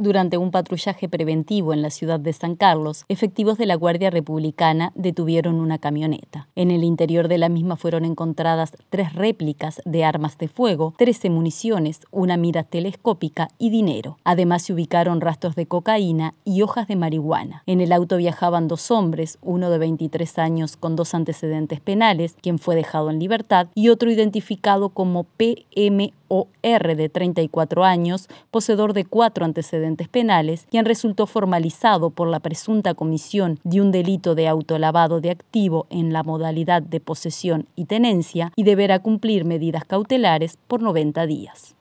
Durante un patrullaje preventivo en la ciudad de San Carlos, efectivos de la Guardia Republicana detuvieron una camioneta. En el interior de la misma fueron encontradas tres réplicas de armas de fuego, 13 municiones, una mira telescópica y dinero. Además se ubicaron rastros de cocaína y hojas de marihuana. En el auto viajaban dos hombres, uno de 23 años con dos antecedentes penales, quien fue dejado en libertad, y otro identificado como PM R de 34 años, poseedor de cuatro antecedentes penales, quien resultó formalizado por la presunta comisión de un delito de autolavado de activo en la modalidad de posesión y tenencia y deberá cumplir medidas cautelares por 90 días.